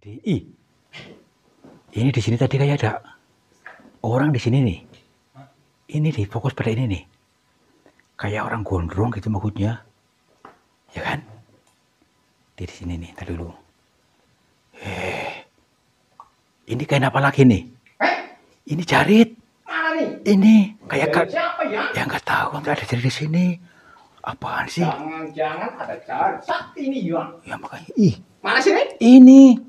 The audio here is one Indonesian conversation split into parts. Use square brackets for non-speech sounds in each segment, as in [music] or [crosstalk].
Di, I. ini di sini tadi kayak ada orang di sini nih. Ini nih, fokus pada ini nih. Kayak orang gondrong gitu maksudnya. Ya kan? di sini nih, tadi dulu. Eh, ini kayak apa lagi nih? Eh? Ini jarit. Mana nih? Ini kayak siapa ya? ya nggak tahu, nggak ada jarit di sini. Apaan sih? Jangan-jangan ada jarit sakti ini, Yuan. Ya makanya, ih. Mana sini? Ini.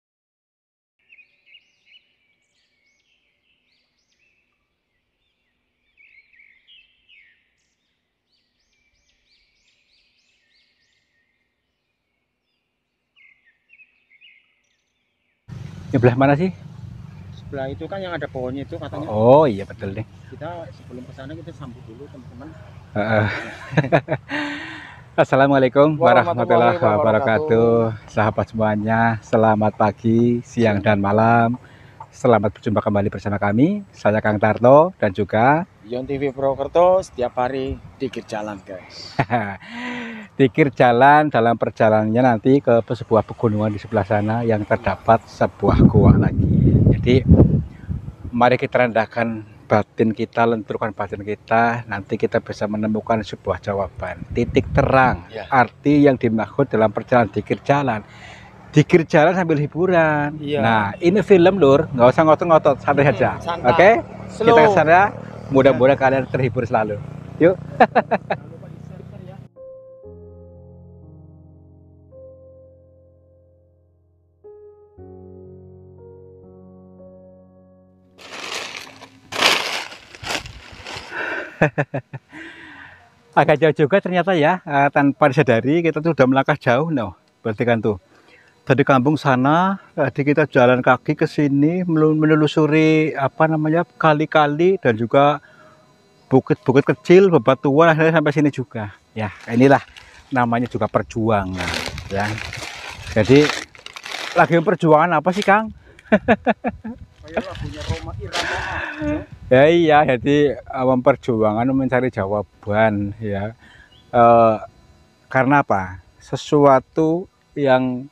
Sebelah belah mana sih? Sebelah itu kan yang ada pohonnya itu katanya. Oh, iya betul deh. Kita sebelum ke sana kita sambut dulu teman-teman. Uh, [laughs] Assalamualaikum warahmatullahi wabarakatuh. Sahabat semuanya, selamat pagi, siang dan malam. Selamat berjumpa kembali bersama kami. Saya Kang Tarto dan juga Yon TV Prokerto setiap hari di jalan, guys. [laughs] dikir jalan dalam perjalanannya nanti ke sebuah pegunungan di sebelah sana yang terdapat sebuah gua lagi. Jadi mari kita rendahkan batin kita, lenturkan batin kita, nanti kita bisa menemukan sebuah jawaban, titik terang, ya. arti yang dimaksud dalam perjalanan dikir jalan. Dikir jalan sambil hiburan. Ya. Nah, ini film lur, nggak usah ngotot-ngotot, santai hmm, saja. Oke, okay? kita ke sana. Mudah-mudahan ya. kalian terhibur selalu. Yuk. [laughs] [laughs] agak jauh juga ternyata ya eh, tanpa disadari kita tuh sudah melangkah jauh no berarti kan tuh dari kampung sana tadi eh, kita jalan kaki ke sini menelusuri apa namanya kali-kali dan juga bukit-bukit kecil bebatuan akhirnya sampai sini juga ya inilah namanya juga perjuangan ya jadi lagi perjuangan apa sih Kang [laughs] ya iya jadi eh, memperjuangkan mencari jawaban ya e, karena apa sesuatu yang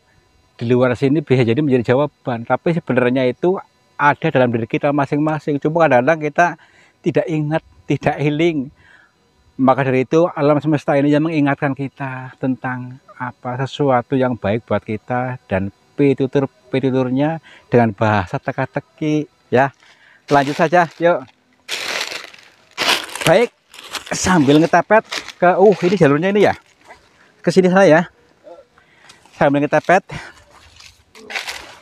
di luar sini bisa jadi menjadi jawaban tapi sebenarnya itu ada dalam diri kita masing-masing cuma kadang-kadang kita tidak ingat tidak healing maka dari itu alam semesta ini yang mengingatkan kita tentang apa sesuatu yang baik buat kita dan petutur-petuturnya dengan bahasa teka-teki ya. Lanjut saja, yuk. Baik, sambil ngetepet ke uh ini jalurnya ini ya. Ke sini saya ya. Sambil ngetepet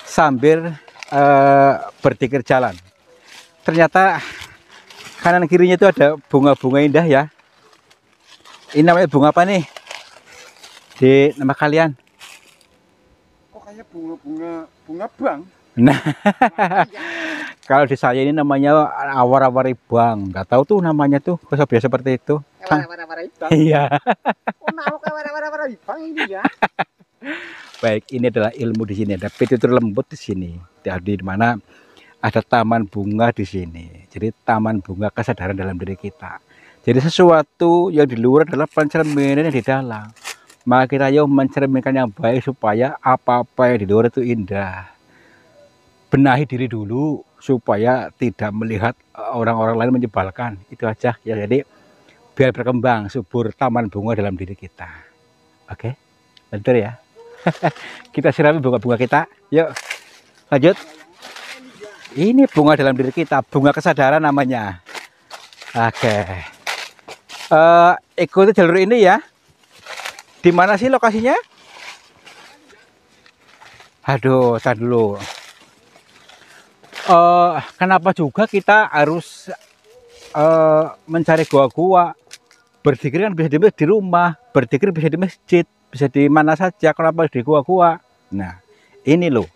sambil uh, berpikir jalan. Ternyata kanan kirinya itu ada bunga-bunga indah ya. Ini namanya bunga apa nih? Di nama kalian? namanya bunga-bunga bunga bang. Nah, kalau di saya ini namanya awar awari bang Gak tahu tuh namanya tuh, kok biasa seperti itu. Awar-awar itu Iya. oh, makhluk awar bunga ini ya. Baik, ini adalah ilmu di sini. Ada pitutur lembut di sini. Jadi di mana ada taman bunga di sini. Jadi taman bunga kesadaran dalam diri kita. Jadi sesuatu yang di luar adalah pencerminan yang di dalam maka kita yuk mencerminkan yang baik supaya apa-apa yang di luar itu indah benahi diri dulu supaya tidak melihat eh, orang-orang lain menyebalkan itu aja ya jadi biar berkembang subur taman bunga dalam diri kita oke bentar ya [laughs] kita sirami bunga-bunga kita yuk lanjut ini bunga dalam diri kita bunga kesadaran namanya oke uh, ikuti jalur ini ya di mana sih lokasinya? Aduh, tak dulu. Uh, kenapa juga kita harus uh, mencari gua-gua? Berzikir kan bisa di, di rumah, berzikir bisa di masjid, bisa di mana saja. Kenapa di gua-gua? Nah, ini loh.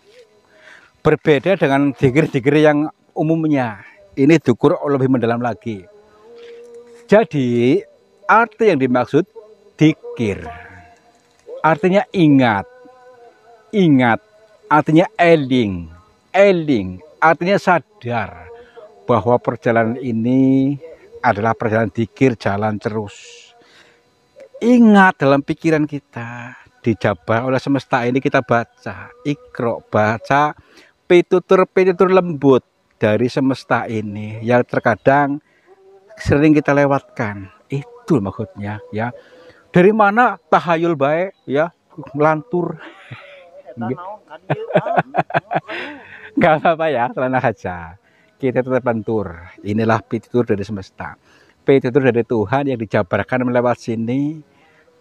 Berbeda dengan zikir-zikir yang umumnya. Ini dukur lebih mendalam lagi. Jadi, arti yang dimaksud dikir artinya ingat. Ingat artinya eling. Eling artinya sadar bahwa perjalanan ini adalah perjalanan dikir jalan terus. Ingat dalam pikiran kita dijabah oleh semesta ini kita baca ikro baca pitutur pitutur lembut dari semesta ini yang terkadang sering kita lewatkan itu maksudnya ya dari mana tahayul baik ya melantur, iya. kan, iya. ah, iya, nggak apa-apa ya celana aja kita tetap lentur inilah pitur dari semesta pitur dari Tuhan yang dijabarkan melewat sini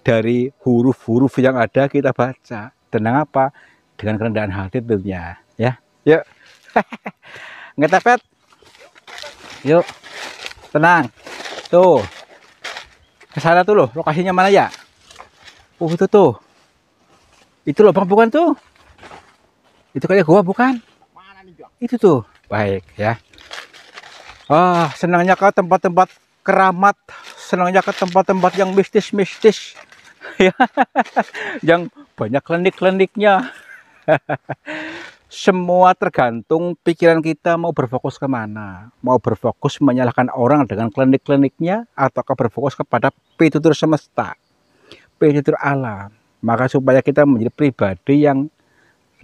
dari huruf-huruf yang ada kita baca Tenang apa dengan kerendahan hati tentunya ya yuk ya. [laughs] ngetepet yuk tenang tuh ke sana tuh loh lokasinya mana ya oh itu tuh itu lubang bukan tuh itu kayak gua bukan itu tuh baik ya oh senangnya ke tempat-tempat keramat senangnya ke tempat-tempat yang mistis-mistis [laughs] ya. yang banyak lenik-leniknya. [laughs] semua tergantung pikiran kita mau berfokus kemana. Mau berfokus menyalahkan orang dengan klinik-kliniknya ataukah berfokus kepada pitutur semesta, pitutur alam. Maka supaya kita menjadi pribadi yang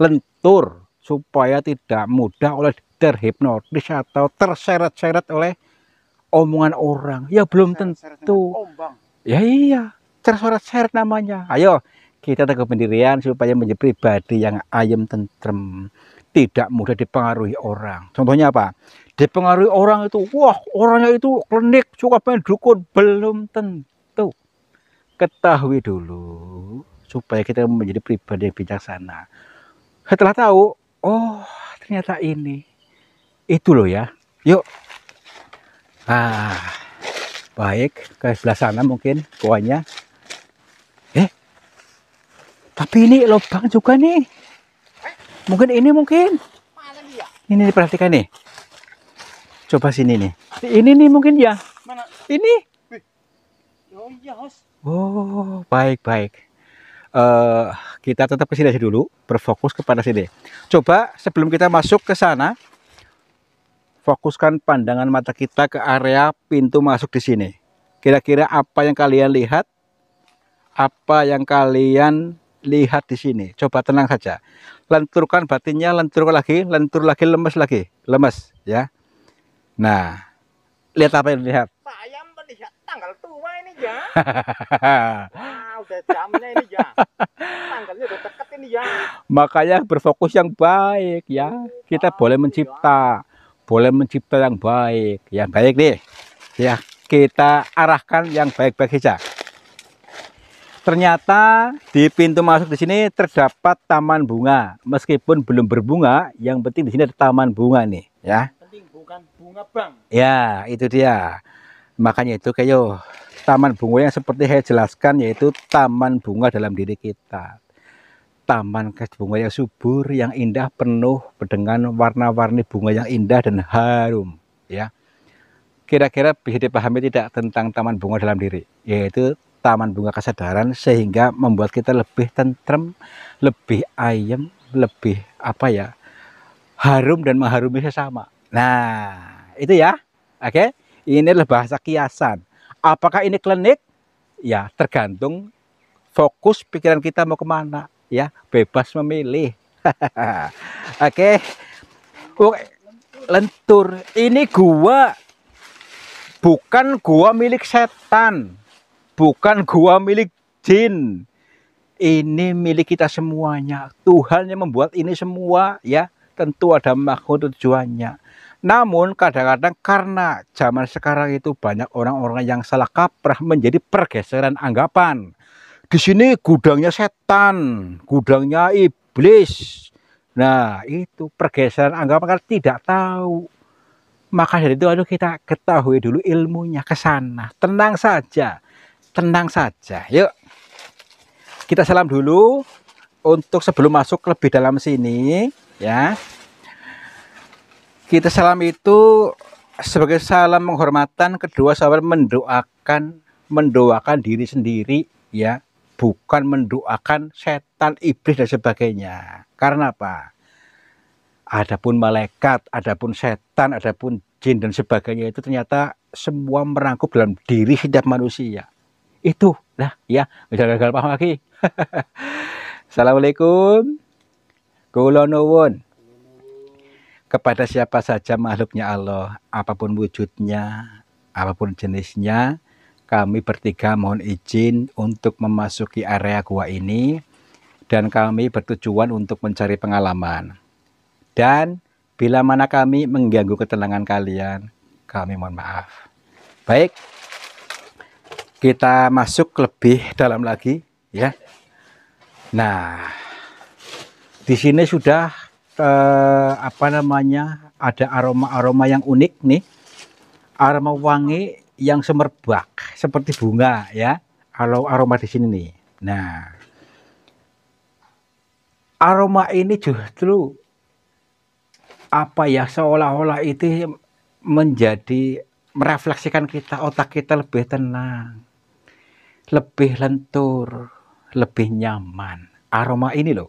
lentur, supaya tidak mudah oleh terhipnotis atau terseret-seret oleh omongan orang. Ya belum tentu. Ya iya, terseret-seret namanya. Ayo, kita teguh pendirian supaya menjadi pribadi yang ayam tentrem tidak mudah dipengaruhi orang contohnya apa dipengaruhi orang itu wah orangnya itu klinik suka pengen dukun belum tentu ketahui dulu supaya kita menjadi pribadi yang bijaksana setelah tahu oh ternyata ini itu loh ya yuk ah baik ke sebelah sana mungkin kuahnya tapi ini lubang juga nih. Mungkin ini mungkin. Ini diperhatikan nih. Coba sini nih. Ini nih mungkin ya. Ini. Oh, iya, oh, baik baik. Uh, kita tetap ke sini aja dulu, berfokus kepada sini. Coba sebelum kita masuk ke sana, fokuskan pandangan mata kita ke area pintu masuk di sini. Kira-kira apa yang kalian lihat? Apa yang kalian lihat di sini. Coba tenang saja. Lenturkan batinnya, lentur lagi, lentur lagi, lemes lagi, lemes ya. Nah, lihat apa yang lihat? Saya melihat tanggal tua ini ya. Wah, [laughs] udah jamnya ini ya. Tanggalnya udah dekat ini ya. Makanya berfokus yang baik ya. Iya, kita boleh ya. mencipta, boleh mencipta yang baik. Yang baik nih. Ya, kita arahkan yang baik-baik saja. -baik Ternyata di pintu masuk di sini terdapat taman bunga. Meskipun belum berbunga, yang penting di sini ada taman bunga nih, ya. Penting bukan bunga, Bang. Ya, itu dia. Makanya itu kayak taman bunga yang seperti saya jelaskan yaitu taman bunga dalam diri kita. Taman bunga yang subur, yang indah, penuh dengan warna-warni bunga yang indah dan harum, ya. Kira-kira bisa dipahami tidak tentang taman bunga dalam diri? Yaitu taman bunga kesadaran sehingga membuat kita lebih tentrem, lebih ayem, lebih apa ya harum dan mengharumi sesama. Nah itu ya, oke? Okay? Ini adalah bahasa kiasan. Apakah ini klinik? Ya tergantung fokus pikiran kita mau kemana ya bebas memilih. [laughs] oke, okay. Oh, lentur. Ini gua bukan gua milik setan bukan gua milik jin. Ini milik kita semuanya. Tuhan yang membuat ini semua ya. Tentu ada makhluk tujuannya. Namun kadang-kadang karena zaman sekarang itu banyak orang-orang yang salah kaprah menjadi pergeseran anggapan. Di sini gudangnya setan, gudangnya iblis. Nah itu pergeseran anggapan kan tidak tahu maka dari itu aduh kita ketahui dulu ilmunya ke sana tenang saja tenang saja. Yuk, kita salam dulu untuk sebelum masuk lebih dalam sini, ya. Kita salam itu sebagai salam penghormatan kedua sahabat mendoakan mendoakan diri sendiri, ya, bukan mendoakan setan, iblis dan sebagainya. Karena apa? Adapun malaikat, adapun setan, adapun jin dan sebagainya itu ternyata semua merangkup dalam diri setiap manusia itu lah ya bisa gagal paham lagi [laughs] Assalamualaikum Kulo kepada siapa saja makhluknya Allah apapun wujudnya apapun jenisnya kami bertiga mohon izin untuk memasuki area gua ini dan kami bertujuan untuk mencari pengalaman dan bila mana kami mengganggu ketenangan kalian kami mohon maaf baik kita masuk lebih dalam lagi ya nah di sini sudah eh, apa namanya ada aroma-aroma yang unik nih aroma wangi yang semerbak seperti bunga ya kalau aroma di sini nih nah aroma ini justru apa ya seolah-olah itu menjadi merefleksikan kita otak kita lebih tenang lebih lentur, lebih nyaman. Aroma ini loh.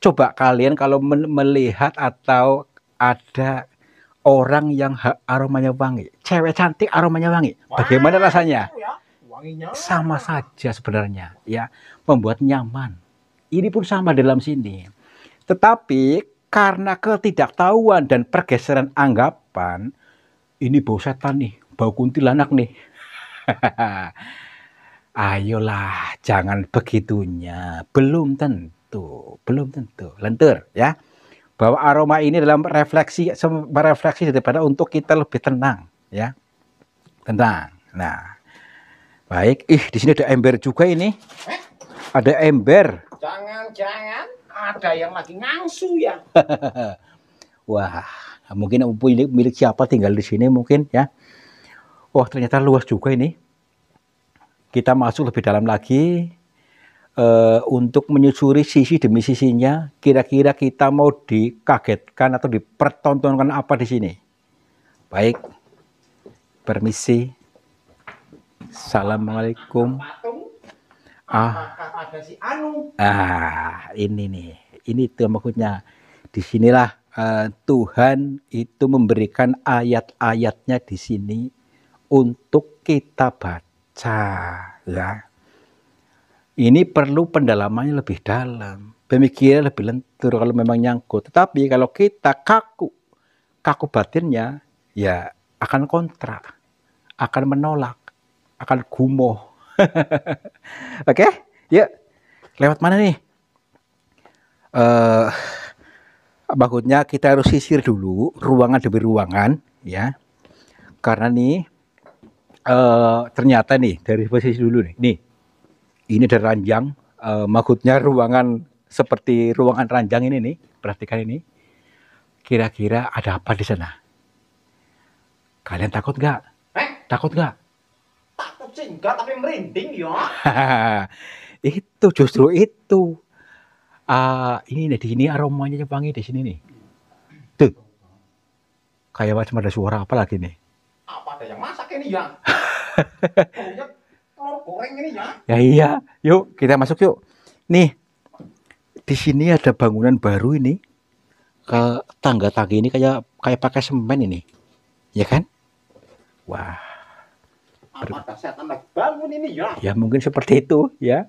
Coba kalian kalau melihat atau ada orang yang aromanya wangi, cewek cantik aromanya wangi. Bagaimana rasanya? Gitu ya. Sama saja sebenarnya, ya. Membuat nyaman. Ini pun sama dalam sini. Tetapi karena ketidaktahuan dan pergeseran anggapan, ini bau setan nih, bau kuntilanak nih. [laughs] Ayolah, jangan begitunya. Belum tentu, belum tentu. Lentur ya. Bahwa aroma ini dalam refleksi merefleksi daripada untuk kita lebih tenang ya. Tenang. Nah, baik. Ih, di sini ada ember juga ini. Ada ember. Jangan, jangan. Ada yang lagi ngangsu ya. [laughs] Wah, mungkin milik, milik siapa tinggal di sini mungkin ya. Wah, ternyata luas juga ini kita masuk lebih dalam lagi uh, untuk menyusuri sisi demi sisinya kira-kira kita mau dikagetkan atau dipertontonkan apa di sini baik permisi assalamualaikum ah ah ini nih ini itu maksudnya disinilah uh, eh, Tuhan itu memberikan ayat-ayatnya di sini untuk kita baca baca ya. Ini perlu pendalamannya lebih dalam, pemikiran lebih lentur kalau memang nyangkut. Tetapi kalau kita kaku, kaku batinnya ya akan kontra, akan menolak, akan gumoh. [laughs] Oke, okay? yuk lewat mana nih? Uh, maksudnya kita harus sisir dulu ruangan demi ruangan ya, karena nih uh, ternyata nih dari posisi dulu nih, nih ini dari ranjang, uh, maksudnya ruangan seperti ruangan ranjang ini nih, perhatikan ini, kira-kira ada apa di sana? Kalian takut nggak? Eh? Takut nggak? Takut sih enggak, tapi merinding ya. [laughs] itu justru itu. Uh, ini nih, di sini aromanya wangi di sini nih. Tuh, kayak macam ada suara apa lagi nih? Apa ada yang ini ya. [laughs] goreng ini ya. Ya iya, yuk kita masuk yuk. Nih, di sini ada bangunan baru ini. Ke tangga tangga ini kayak kayak pakai semen ini, ya kan? Wah. Ber Apakah setan bangun ini ya? Ya mungkin seperti itu ya.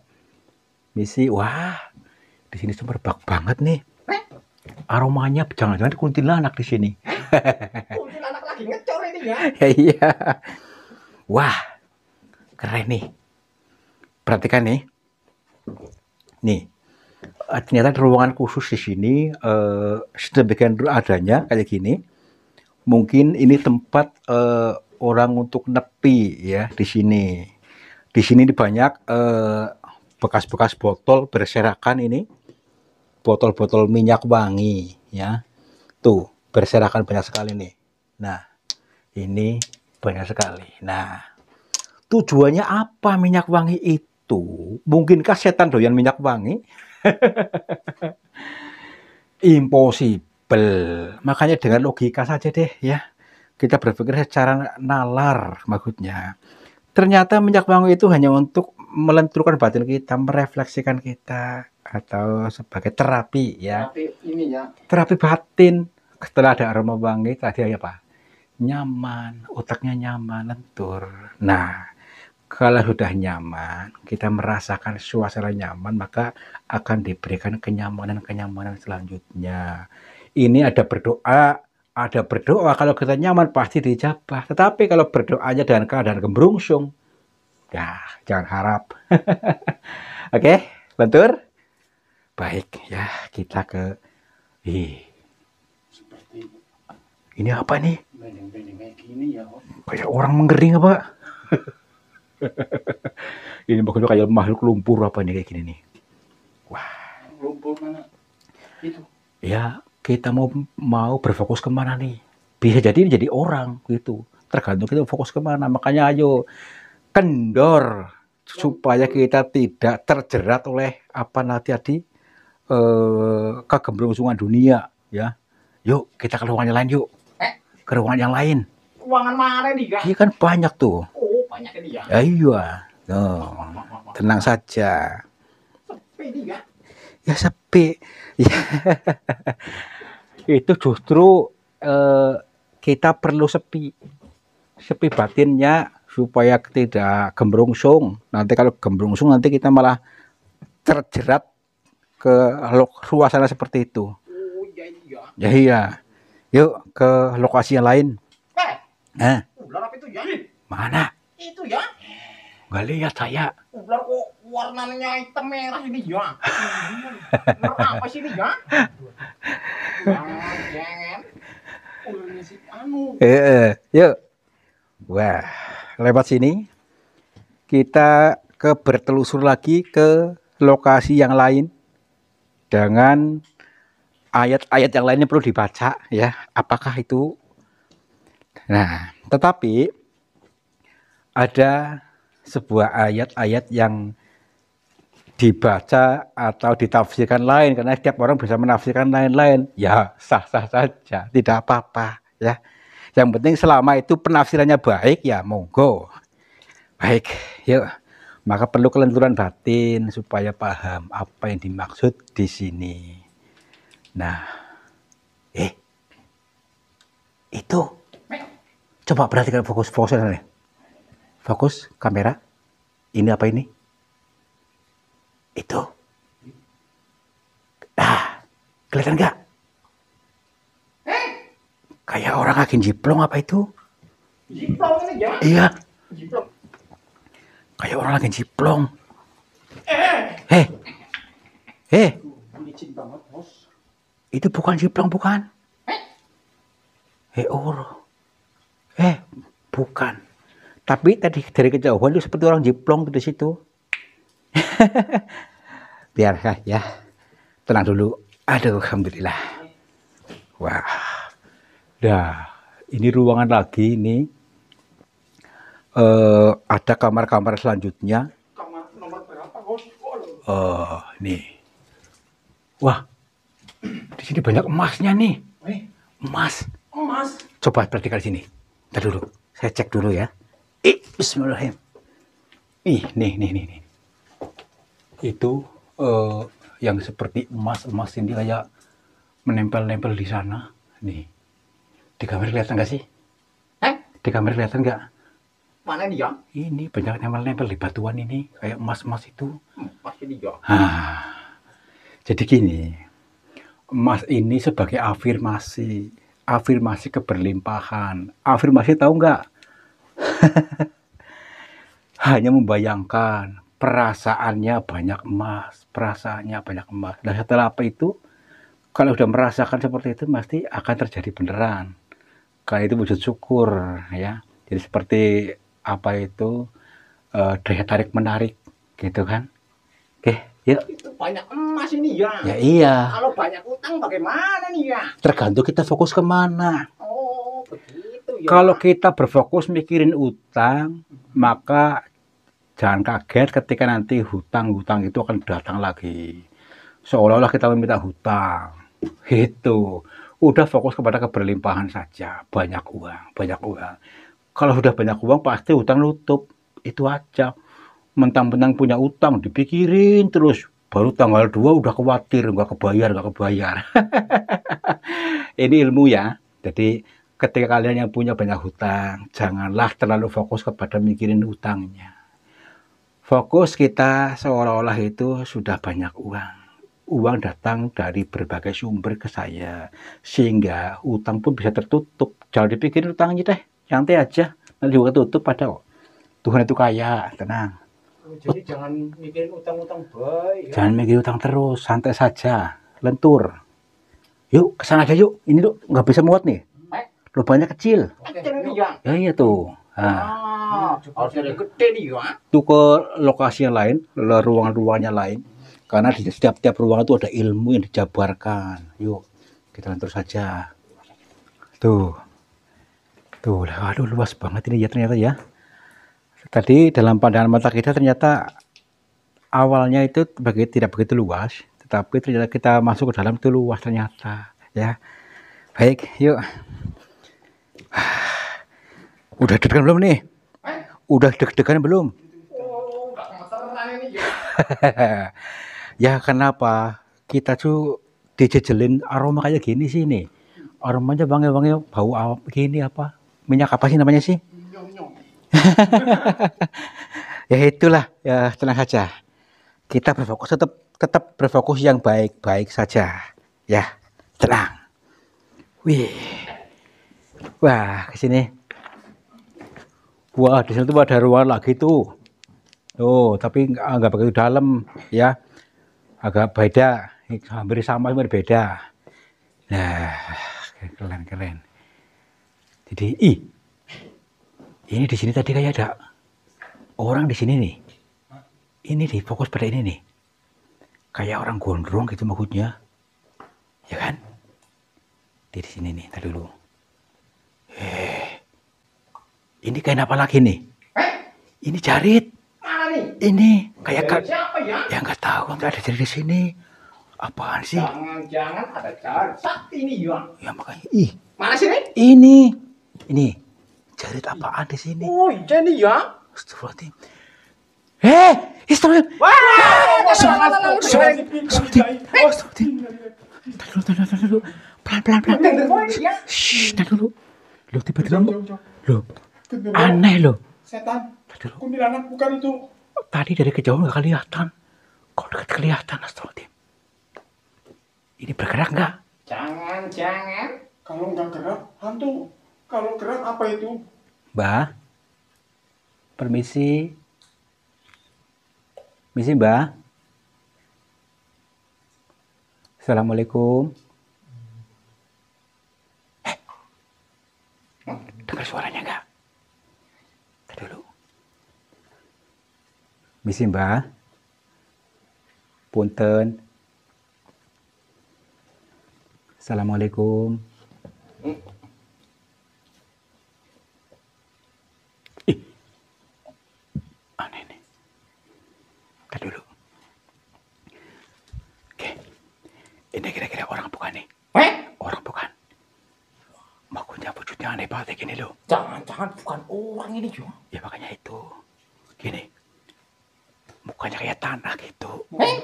Misi, wah, di sini super bak banget nih aromanya jangan-jangan kuntilanak di sini. [laughs] kuntilanak lagi ngecor ini ya. [laughs] Iya. Wah, keren nih. Perhatikan nih. Nih. Eh, ternyata ada ruangan khusus di sini eh sedemikian adanya kayak gini. Mungkin ini tempat eh, orang untuk nepi ya di sini. Di sini banyak eh, bekas-bekas eh, bekas -bekas botol berserakan ini botol-botol minyak wangi ya tuh berserakan banyak sekali nih nah ini banyak sekali nah tujuannya apa minyak wangi itu mungkinkah setan doyan minyak wangi [laughs] impossible makanya dengan logika saja deh ya kita berpikir secara nalar maksudnya ternyata minyak wangi itu hanya untuk melenturkan batin kita merefleksikan kita atau sebagai terapi ya. Terapi ini ya. Terapi batin. Setelah ada aroma wangi tadi apa ya, Nyaman, otaknya nyaman, lentur. Nah, kalau sudah nyaman, kita merasakan suasana nyaman, maka akan diberikan kenyamanan-kenyamanan selanjutnya. Ini ada berdoa, ada berdoa kalau kita nyaman pasti dijabah. Tetapi kalau berdoanya dengan keadaan gembrungsung, ya jangan harap. [laughs] Oke, okay, lentur. Baik, ya kita ke hi Seperti ini apa nih? Ya, kayak orang mengering apa? [laughs] ini bukan kayak makhluk lumpur apa nih kayak gini nih. Wah. Lumpur mana? Itu. Ya, kita mau mau berfokus kemana nih? Bisa jadi jadi orang gitu. Tergantung kita fokus kemana. Makanya ayo kendor supaya kita tidak terjerat oleh apa nanti tadi eh, kegemerlangsungan dunia ya yuk kita ke ruangan yang lain yuk eh? ke ruangan yang lain ruangan mana nih kan iya kan banyak tuh oh banyak ini ya iya tenang saja sepi nih kan ya sepi [laughs] itu justru eh, kita perlu sepi sepi batinnya supaya tidak gembrungsung nanti kalau gembrungsung nanti kita malah terjerat ke suasana seperti itu. Oh, ya iya. Ya iya. Yuk ke lokasi yang lain. Eh. Nah. Ular apa itu ya? Mana? Itu ya. Gak lihat saya. Ular kok warnanya hitam merah ini ya. [laughs] Ular apa sih ini ya? Jangan. Ularnya si anu. Eh, yuk. Wah, lewat sini kita ke bertelusur lagi ke lokasi yang lain dengan ayat-ayat yang lainnya perlu dibaca ya apakah itu nah tetapi ada sebuah ayat-ayat yang dibaca atau ditafsirkan lain karena setiap orang bisa menafsirkan lain-lain ya sah-sah saja tidak apa-apa ya yang penting selama itu penafsirannya baik ya monggo baik yuk maka perlu kelenturan batin supaya paham apa yang dimaksud di sini. Nah, eh, itu coba perhatikan fokus fokus ini. Fokus kamera. Ini apa ini? Itu. Nah, kelihatan nggak? Kayak orang agen jiplong apa itu? Jiplong ini ya? Iya. Jiplong. Ada eh, orang lagi jiplong eh, eh eh itu bukan jiplong bukan eh oro eh bukan tapi tadi dari kejauhan itu seperti orang jiplong di situ [laughs] biarkah ya tenang dulu aduh alhamdulillah wah dah ini ruangan lagi ini uh, ada kamar-kamar selanjutnya. Kamar uh, nih. Wah, di sini banyak emasnya nih. Eh? Emas. Emas. Coba perhatikan di sini. Ntar dulu, saya cek dulu ya. Ih, Bismillahirrahmanirrahim. Ih, nih, nih, nih, nih. Itu uh, yang seperti emas-emas ini kayak menempel-nempel di sana. Nih. Di kamar kelihatan nggak sih? Eh? Di kamar kelihatan nggak? Mana dia? Ini banyak nempel-nempel di batuan ini, kayak emas-emas itu. Pasti hmm, dia. Ah, jadi gini, emas ini sebagai afirmasi, afirmasi keberlimpahan. Afirmasi tahu nggak? [laughs] Hanya membayangkan perasaannya banyak emas, perasaannya banyak emas. Dan nah, setelah apa itu, kalau sudah merasakan seperti itu, pasti akan terjadi beneran. Karena itu wujud syukur, ya. Jadi seperti apa itu uh, daya tarik menarik gitu kan oke yuk itu banyak emas ini ya ya iya kalau banyak utang bagaimana nih ya tergantung kita fokus kemana oh begitu ya kalau kita berfokus mikirin utang maka jangan kaget ketika nanti hutang-hutang itu akan datang lagi seolah-olah kita meminta hutang itu udah fokus kepada keberlimpahan saja banyak uang banyak uang kalau sudah banyak uang pasti utang nutup itu aja mentang-mentang punya utang dipikirin terus baru tanggal 2 udah khawatir nggak kebayar nggak kebayar [laughs] ini ilmu ya jadi ketika kalian yang punya banyak hutang janganlah terlalu fokus kepada mikirin utangnya. fokus kita seolah-olah itu sudah banyak uang uang datang dari berbagai sumber ke saya sehingga utang pun bisa tertutup jangan dipikirin utangnya deh nyantai aja nanti juga tutup padahal Tuhan itu kaya tenang oh, jadi jangan mikirin utang-utang baik ya. jangan mikir utang terus santai saja lentur yuk kesana aja yuk ini tuh nggak bisa muat nih eh? lubangnya kecil iya. ya iya tuh nah. tuh ke lokasi yang lain ruangan ruangnya lain karena di setiap-tiap ruangan itu ada ilmu yang dijabarkan yuk kita lentur saja tuh Tuh, aduh luas banget ini ya ternyata ya. Tadi dalam pandangan mata kita ternyata awalnya itu bagi, tidak begitu luas, tetapi ternyata kita masuk ke dalam itu luas ternyata ya. Baik, yuk. [sighs] Udah deg-degan belum nih? Udah deg-degan belum? [laughs] ya kenapa kita tuh dijejelin aroma kayak gini sih nih? Aromanya wangi-wangi bau gini apa? minyak apa sih namanya sih? [laughs] ya itulah ya tenang saja. Kita berfokus tetap tetap berfokus yang baik-baik saja. Ya, tenang. Wih. Wah, ke sini. Wah, di situ tuh ada ruangan lagi tuh. Oh, tapi nggak begitu dalam ya. Agak beda, hampir sama cuma beda. Nah, keren-keren. Jadi i ini di sini tadi kayak ada orang di sini nih. Ini nih fokus pada ini nih. Kayak orang gondrong gitu maksudnya. Ya kan? Di sini nih, tadi dulu. Eh. Ini kain apa lagi nih? Eh? Ini jarit. Mana nih? Ini kayak kak. Siapa ya? Ya nggak tahu, enggak ada jarit di sini. Apaan sih? Jangan-jangan ada jarit sakti ini Yuan. Ya makanya. Ih. Mana sih Ini. Ini jarit apaan di sini? Oh, ini ya. Astagfirullahaladzim. Eh, Astagfirullah. Wah, Astagfirullahaladzim. Pelan, pelan, pelan. Shh, tar dulu. Lo tiba-tiba. Lo, aneh lo. Setan. Kuntilanak bukan itu. Tadi dari kejauhan gak kelihatan. Kok dekat kelihatan, Astagfirullahaladzim. Ini bergerak nggak? Jangan, jangan. Kalau nggak gerak, hantu. Kalau keren apa itu? Mbah. Permisi. misi Mbah. Assalamualaikum. Eh, dengar suaranya enggak? Tidak dulu. Misi Mbah. Punten. Assalamualaikum. Ini kira-kira orang bukan nih? Eh? Orang bukan. Makunya wujudnya aneh banget kayak gini loh. Jangan-jangan bukan orang ini juga. Ya makanya itu. Gini. Mukanya kayak tanah gitu. Eh?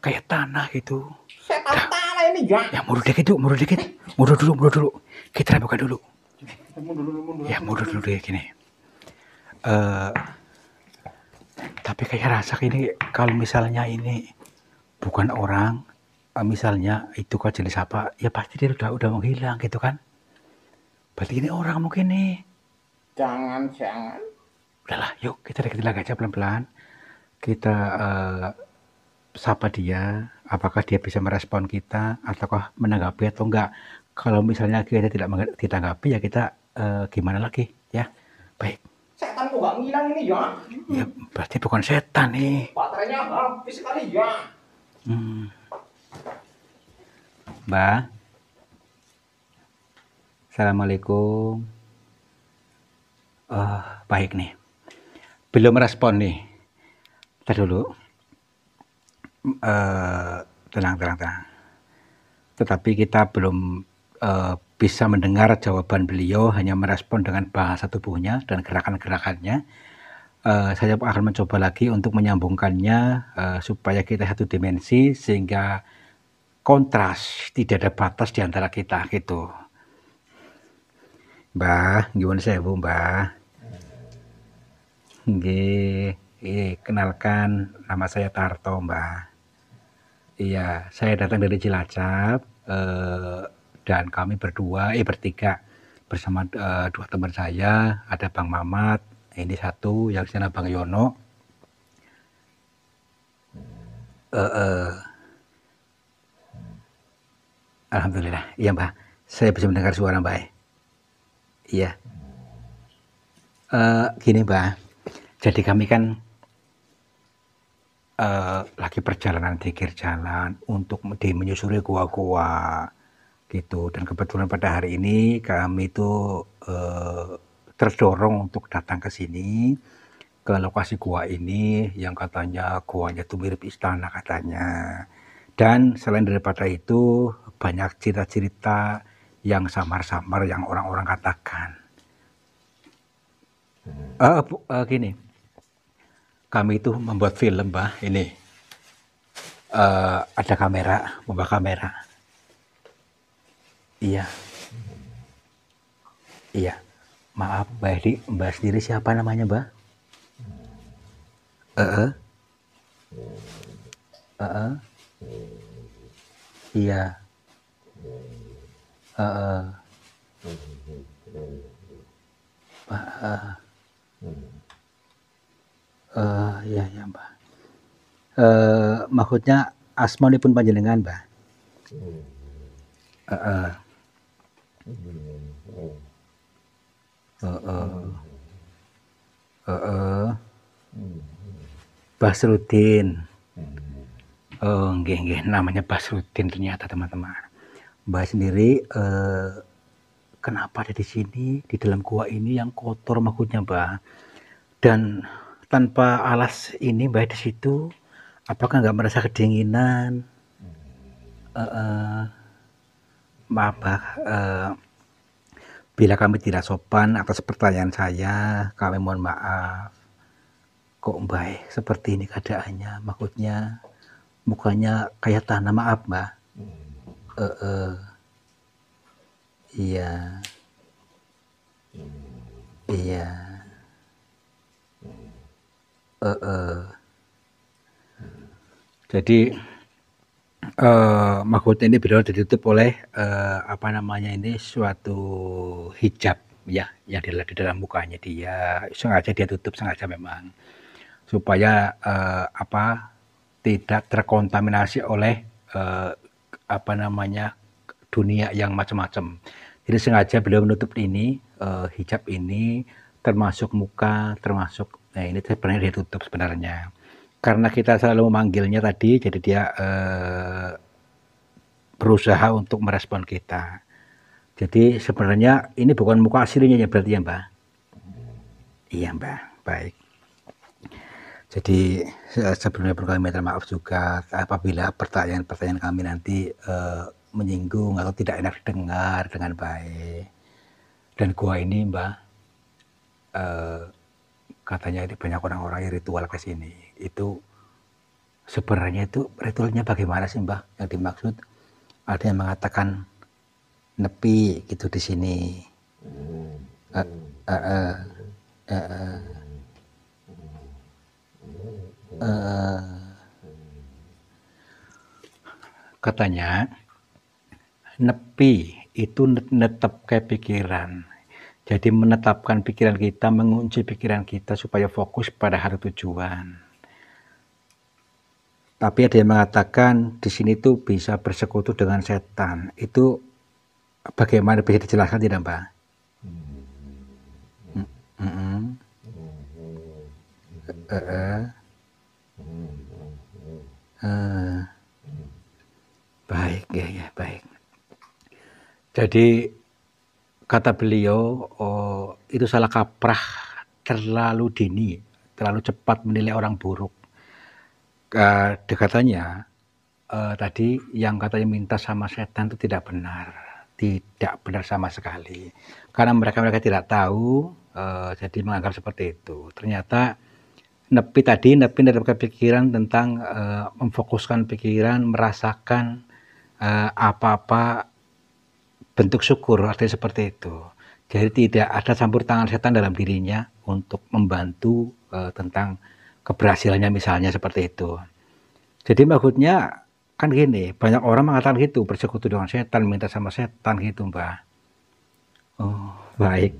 Kayak tanah. gitu. Setan tanah ini ya. Ya mundur dikit yuk, mundur dikit. Mundur dulu, mundur dulu. Kita buka ya, dulu. Mundur dulu, mundur. Ya mundur dulu deh gini. Eh tapi kayak rasa ini kalau misalnya ini bukan orang Ah, misalnya itu kok jenis apa ya pasti dia udah udah menghilang gitu kan berarti ini orang mungkin nih jangan jangan udahlah yuk kita deketin lagi aja pelan-pelan kita uh, sapa dia apakah dia bisa merespon kita ataukah menanggapi atau enggak kalau misalnya kita tidak ditanggapi ya kita uh, gimana lagi ya baik setan kok gak ngilang ini ya ya berarti bukan setan nih baterainya habis kali ya hmm. Mbak. Assalamualaikum. Oh, baik nih. Belum respon nih. Ntar dulu. Uh, tenang, tenang, tenang. Tetapi kita belum uh, bisa mendengar jawaban beliau, hanya merespon dengan bahasa tubuhnya dan gerakan-gerakannya. Uh, saya akan mencoba lagi untuk menyambungkannya uh, supaya kita satu dimensi sehingga kontras, tidak ada batas di antara kita gitu. Mbah, gimana saya Bu Mbah? Nggih, eh, kenalkan nama saya Tarto Mbah. Iya, saya datang dari Cilacap eh, dan kami berdua, eh bertiga bersama eh, dua teman saya, ada Bang Mamat, ini satu, yang sana Bang Yono. Eh, eh, Alhamdulillah. Iya Mbak, saya bisa mendengar suara Mbak. Iya. Uh, gini Mbak, jadi kami kan uh, lagi perjalanan dikir jalan untuk di menyusuri gua-gua gitu. Dan kebetulan pada hari ini kami itu uh, terdorong untuk datang ke sini ke lokasi gua ini yang katanya guanya itu mirip istana katanya dan selain daripada itu, banyak cerita-cerita yang samar-samar yang orang-orang katakan. Hmm. Uh, uh, gini, kami itu membuat film, bah ini. Uh, ada kamera, membawa kamera. Iya. Iya. Maaf, Mbak Edi, Mbak sendiri siapa namanya, Mbak? Eh, uh -uh iya uh, pak uh, uh, ya ya Pak. uh, maksudnya asmoni pun panjenengan Pak. uh, uh. Uh, uh. Uh, uh. Basrudin. Oh, nggih namanya namanya rutin ternyata teman-teman. Mbah sendiri eh, kenapa ada di sini di dalam gua ini yang kotor maksudnya Mbah. Dan tanpa alas ini Mbah di situ apakah nggak merasa kedinginan? Eh, eh, maaf Mbak. eh, bila kami tidak sopan atas pertanyaan saya, kami mohon maaf. Kok baik seperti ini keadaannya? Maksudnya, mukanya kayak tanah maaf mbak hmm. uh, uh. iya hmm. iya hmm. uh, uh. jadi uh, makhluk ini beliau ditutup oleh uh, apa namanya ini suatu hijab ya yang di, di dalam mukanya dia sengaja dia tutup sengaja memang supaya uh, apa tidak terkontaminasi oleh uh, apa namanya dunia yang macam-macam. Jadi sengaja beliau menutup ini uh, hijab ini termasuk muka, termasuk nah ini sebenarnya tutup sebenarnya. Karena kita selalu memanggilnya tadi, jadi dia uh, berusaha untuk merespon kita. Jadi sebenarnya ini bukan muka aslinya ya berarti ya Mbak? Iya Mbak, baik. Jadi sebelumnya pun kami minta maaf juga apabila pertanyaan-pertanyaan kami nanti uh, menyinggung atau tidak enak didengar dengan baik. Dan gua ini mbak uh, katanya banyak orang-orang yang ritual ke sini. Itu sebenarnya itu ritualnya bagaimana sih mbak yang dimaksud? Ada yang mengatakan nepi gitu di sini. Uh, uh, uh, uh, uh. Eh, katanya nepi itu netep kayak pikiran jadi menetapkan pikiran kita mengunci pikiran kita supaya fokus pada hal tujuan tapi ada yang mengatakan di sini tuh bisa bersekutu dengan setan itu bagaimana bisa dijelaskan tidak mbak mm -mm. Uh -uh. Ah. baik ya ya baik jadi kata beliau oh, itu salah kaprah terlalu dini terlalu cepat menilai orang buruk uh, ah, dekatannya uh, eh, tadi yang katanya minta sama setan itu tidak benar tidak benar sama sekali karena mereka mereka tidak tahu uh, jadi menganggap seperti itu ternyata nepi tadi nepi dari pikiran tentang uh, memfokuskan pikiran merasakan eh, apa-apa bentuk syukur artinya seperti itu jadi tidak ada campur tangan setan dalam dirinya untuk membantu uh, tentang keberhasilannya misalnya seperti itu jadi maksudnya kan gini banyak orang mengatakan gitu bersekutu dengan setan minta sama setan gitu mbak oh baik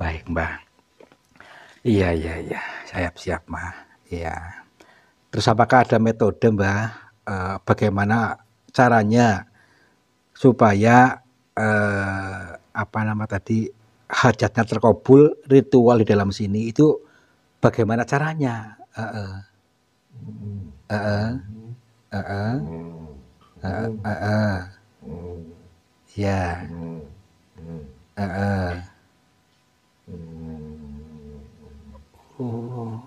baik mbak Iya, iya, iya. saya siap mah Iya. Terus apakah ada metode, Mbak, uh, eh, bagaimana caranya supaya eh, apa nama tadi hajatnya terkabul, ritual di dalam sini itu bagaimana caranya? Eh, eh. Eh, eh. Eh, eh. Eh, eh. eh. Ya. Eh, eh. Oh.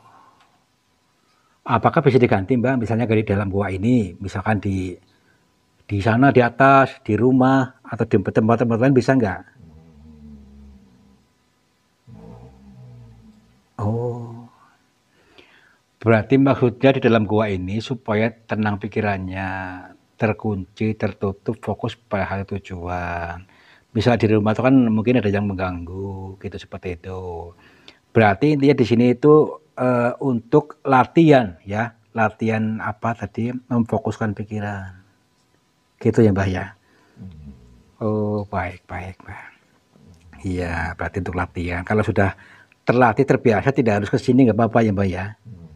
Apakah bisa diganti, Mbak? Misalnya dari dalam gua ini, misalkan di di sana di atas, di rumah atau di tempat-tempat lain bisa enggak? Oh. Berarti maksudnya di dalam gua ini supaya tenang pikirannya, terkunci, tertutup, fokus pada hal tujuan. Misalnya di rumah itu kan mungkin ada yang mengganggu, gitu seperti itu. Berarti intinya di sini itu uh, untuk latihan ya, latihan apa tadi memfokuskan pikiran. Gitu ya, Mbah ya. Hmm. Oh, baik, baik, Mbah. Iya, berarti untuk latihan. Kalau sudah terlatih terbiasa tidak harus ke sini nggak apa-apa ya, Mbah ya. Hmm.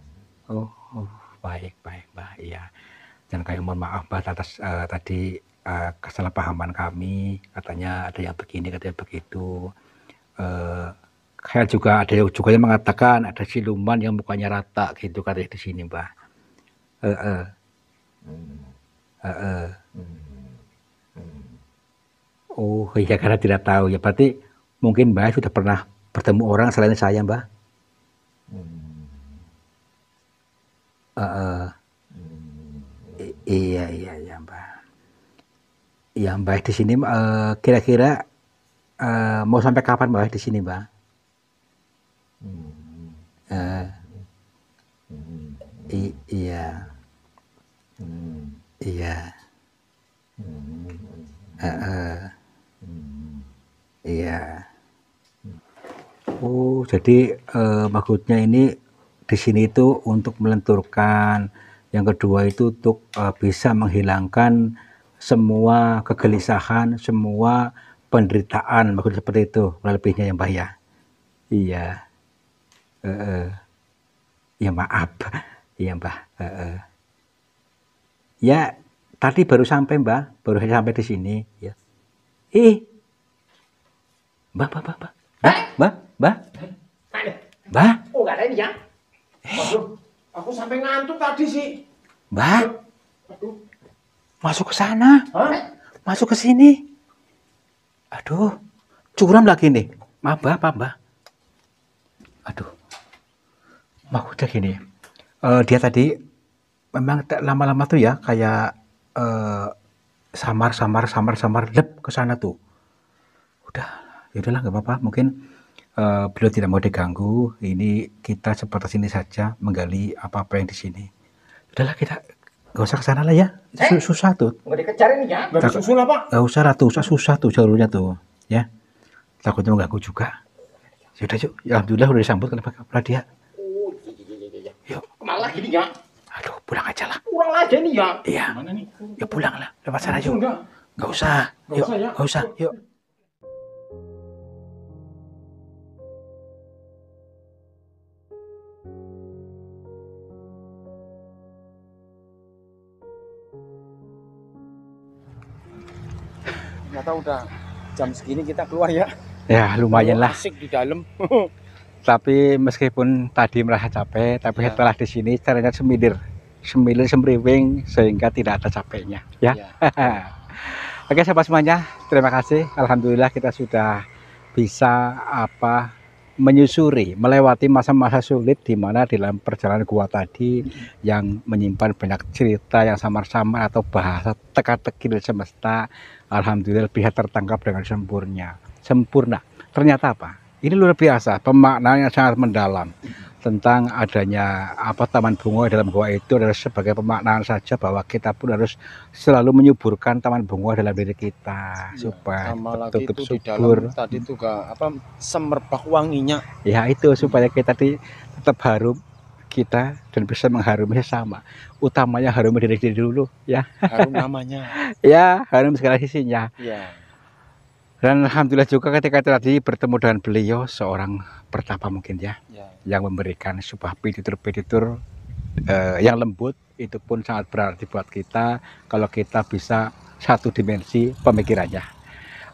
Oh, oh, baik, baik, Mbah. Iya. Dan kayak mohon maaf, Mbah atas uh, tadi uh, kesalahpahaman kami, katanya ada yang begini, katanya begitu. Uh, kayak juga ada juga yang mengatakan ada siluman yang mukanya rata gitu katanya di sini mbak uh, uh. Uh, uh. oh iya karena tidak tahu ya berarti mungkin mbak sudah pernah bertemu orang selain saya mbak uh, uh. iya iya iya mbak yang baik di sini eh, kira-kira uh, uh, mau sampai kapan mbak di sini mbak Eh, iya iya eh, eh. iya oh jadi uh, maksudnya ini di sini itu untuk melenturkan yang kedua itu untuk uh, bisa menghilangkan semua kegelisahan semua penderitaan maksudnya seperti itu kurang lebihnya yang bahaya iya uh, ya maaf ya mbah uh, ya tadi baru sampai mbah baru sampai di sini ya ih mbah mbah mbah mbah mbah eh. mbah eh, mbah oh nggak ada ini ya eh. aku sampai ngantuk tadi sih mbah masuk ke sana Hah? masuk ke sini aduh curam lagi nih maaf mbah mbah aduh maksudnya gini uh, dia tadi memang lama-lama tuh ya kayak uh, samar samar samar samar lep ke sana tuh udah yaudahlah nggak apa-apa mungkin uh, beliau tidak mau diganggu ini kita seperti sini saja menggali apa apa yang di sini udahlah kita nggak usah ke sana lah ya eh, susah tuh nggak dikejarin ya nggak lah apa nggak usah lah tuh susah susah tuh jalurnya tuh ya takutnya mengganggu juga sudah ya yuk ya, alhamdulillah udah disambut kenapa kepala dia Yuk. Malah gini ya. Aduh, pulang aja lah. Pulang aja nih ya. Iya. Mana nih? Ya pulang lah. Lewat sana yuk. Enggak. Enggak usah. Enggak yuk. usah ya. Enggak usah. Yuk. Ternyata udah jam segini kita keluar ya. Ya, lumayan lah. Asik di dalam. [laughs] tapi meskipun tadi merasa capek tapi ya. setelah di sini caranya semidir semilir semriwing sehingga tidak ada capeknya ya, ya. [laughs] oke sahabat semuanya terima kasih alhamdulillah kita sudah bisa apa menyusuri melewati masa-masa sulit di mana di dalam perjalanan gua tadi hmm. yang menyimpan banyak cerita yang samar-samar atau bahasa teka-teki dari semesta alhamdulillah bisa tertangkap dengan sempurna sempurna ternyata apa ini luar biasa, pemaknaannya sangat mendalam tentang adanya apa taman bunga dalam goa itu adalah sebagai pemaknaan saja bahwa kita pun harus selalu menyuburkan taman bunga dalam diri kita ya, supaya tertutup subur. dalam, tadi itu gak, apa semerbak wanginya. Ya itu supaya kita di, tetap harum kita dan bisa mengharumi sama, Utamanya harum diri sendiri dulu ya. Harum namanya. [laughs] ya, harum segala sisinya. Ya. Dan alhamdulillah juga ketika tadi bertemu dengan beliau seorang pertapa mungkin ya, ya. yang memberikan sebuah pitutur-pitutur eh, yang lembut itu pun sangat berarti buat kita kalau kita bisa satu dimensi pemikirannya.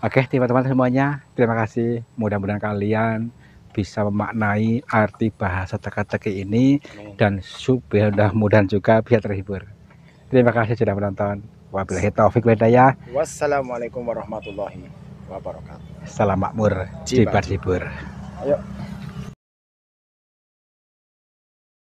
Oke, teman-teman semuanya, terima kasih. Mudah-mudahan kalian bisa memaknai arti bahasa teka-teki ini Amin. dan mudah-mudahan juga bisa terhibur. Terima kasih sudah menonton. Wabillahi taufik hidayah. Wassalamualaikum warahmatullahi wabarakatuh wabarakatuh. Salam makmur, cibar cibur. Ayo.